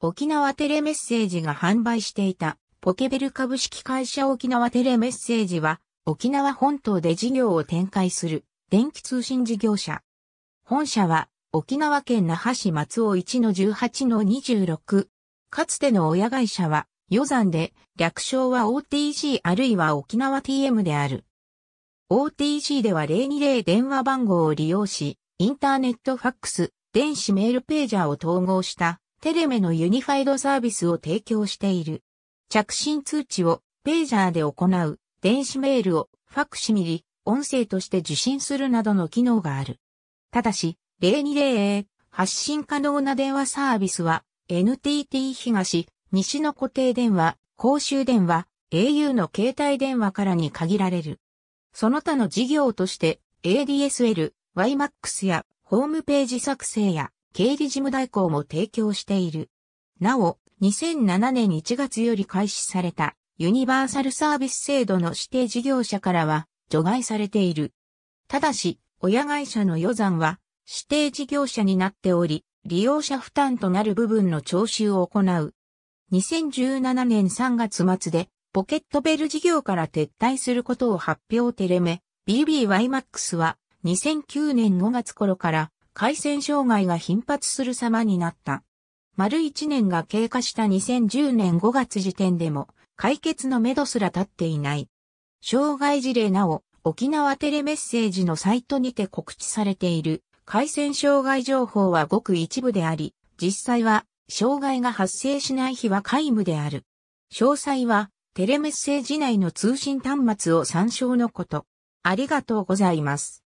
沖縄テレメッセージが販売していたポケベル株式会社沖縄テレメッセージは沖縄本島で事業を展開する電気通信事業者。本社は沖縄県那覇市松尾1の18の26。かつての親会社は余山で略称は OTC あるいは沖縄 TM である。OTC では020電話番号を利用し、インターネットファックス、電子メールページャーを統合したテレメのユニファイドサービスを提供している。着信通知をページャーで行う、電子メールをファクシミリ、音声として受信するなどの機能がある。ただし、例2 0発信可能な電話サービスは NTT 東、西の固定電話、公衆電話、au の携帯電話からに限られる。その他の事業として ADSL、YMAX やホームページ作成や経理事務代行も提供している。なお、2007年1月より開始されたユニバーサルサービス制度の指定事業者からは除外されている。ただし、親会社の予算は指定事業者になっており、利用者負担となる部分の徴収を行う。2017年3月末でポケットベル事業から撤退することを発表テレメ、BBYMAX は2009年5月頃から回線障害が頻発する様になった。丸1年が経過した2010年5月時点でも、解決のめどすら立っていない。障害事例なお、沖縄テレメッセージのサイトにて告知されている、回線障害情報はごく一部であり、実際は、障害が発生しない日は皆無である。詳細は、テレメッセージ内の通信端末を参照のこと。ありがとうございます。